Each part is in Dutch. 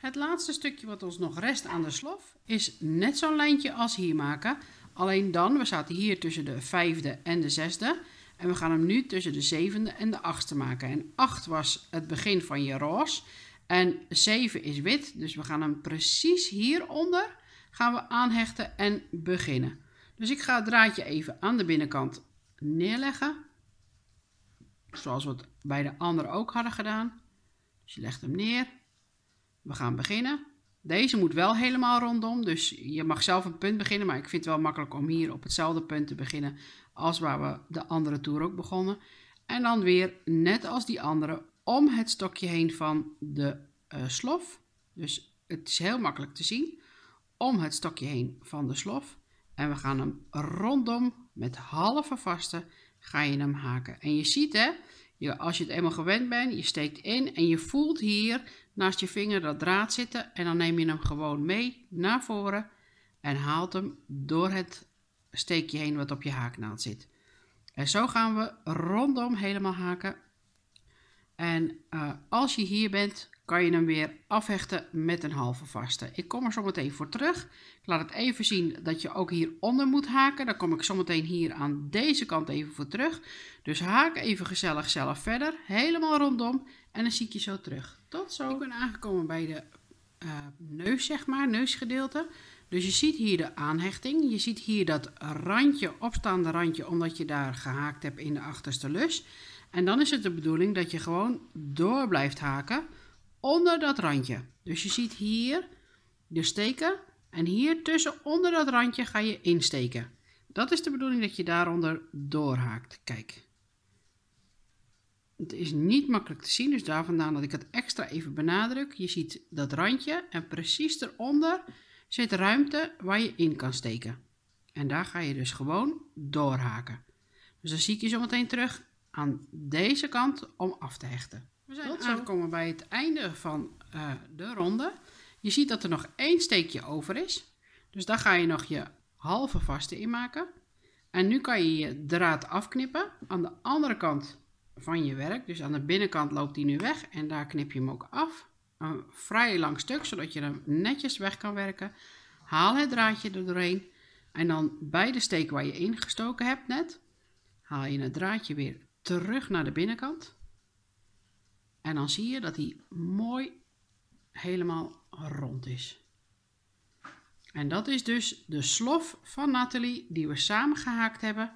Het laatste stukje wat ons nog rest aan de slof is net zo'n lijntje als hier maken. Alleen dan, we zaten hier tussen de vijfde en de zesde. En we gaan hem nu tussen de zevende en de achtste maken. En 8 was het begin van je roze. En 7 is wit. Dus we gaan hem precies hieronder gaan we aanhechten en beginnen. Dus ik ga het draadje even aan de binnenkant neerleggen. Zoals we het bij de andere ook hadden gedaan. Dus je legt hem neer. We gaan beginnen. Deze moet wel helemaal rondom, dus je mag zelf een punt beginnen, maar ik vind het wel makkelijk om hier op hetzelfde punt te beginnen als waar we de andere toer ook begonnen. En dan weer, net als die andere, om het stokje heen van de uh, slof. Dus het is heel makkelijk te zien. Om het stokje heen van de slof. En we gaan hem rondom met halve vaste ga je hem haken. En je ziet hè, je, als je het eenmaal gewend bent, je steekt in en je voelt hier naast je vinger dat draad zitten en dan neem je hem gewoon mee naar voren en haalt hem door het steekje heen wat op je haaknaald zit. En zo gaan we rondom helemaal haken. En eh, als je hier bent, kan je hem weer afhechten met een halve vaste. Ik kom er zo meteen voor terug. Ik laat het even zien dat je ook hieronder moet haken. Dan kom ik zo meteen hier aan deze kant even voor terug. Dus haak even gezellig zelf verder, helemaal rondom. En dan zie ik je zo terug. Tot zo. Ik ben aangekomen bij de eh, neus, zeg maar, neusgedeelte. Dus je ziet hier de aanhechting. Je ziet hier dat randje, opstaande randje, omdat je daar gehaakt hebt in de achterste lus. En dan is het de bedoeling dat je gewoon door blijft haken onder dat randje. Dus je ziet hier de steken en hier tussen onder dat randje ga je insteken. Dat is de bedoeling dat je daaronder doorhaakt. Kijk. Het is niet makkelijk te zien, dus daar vandaan dat ik het extra even benadruk. Je ziet dat randje en precies eronder zit ruimte waar je in kan steken. En daar ga je dus gewoon doorhaken. Dus dan zie ik je zo meteen terug aan deze kant om af te hechten. We zijn Tot aangekomen zo. bij het einde van eh, de ronde. Je ziet dat er nog één steekje over is. Dus daar ga je nog je halve vaste in maken. En nu kan je je draad afknippen aan de andere kant van je werk. Dus aan de binnenkant loopt die nu weg en daar knip je hem ook af. Een vrij lang stuk, zodat je hem netjes weg kan werken. Haal het draadje er doorheen en dan bij de steek waar je ingestoken hebt net, haal je het draadje weer terug naar de binnenkant. En dan zie je dat die mooi helemaal rond is. En dat is dus de slof van Nathalie die we samen gehaakt hebben.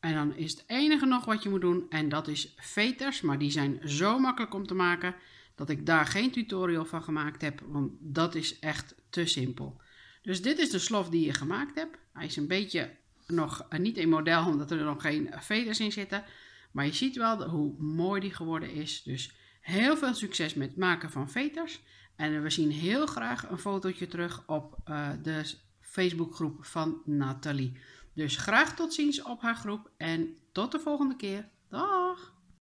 En dan is het enige nog wat je moet doen en dat is veters. Maar die zijn zo makkelijk om te maken dat ik daar geen tutorial van gemaakt heb. Want dat is echt te simpel. Dus dit is de slof die je gemaakt hebt. Hij is een beetje nog eh, niet in model omdat er nog geen veters in zitten. Maar je ziet wel hoe mooi die geworden is. Dus heel veel succes met het maken van veters. En we zien heel graag een fotootje terug op eh, de Facebookgroep van Nathalie. Dus graag tot ziens op haar groep en tot de volgende keer. Dag!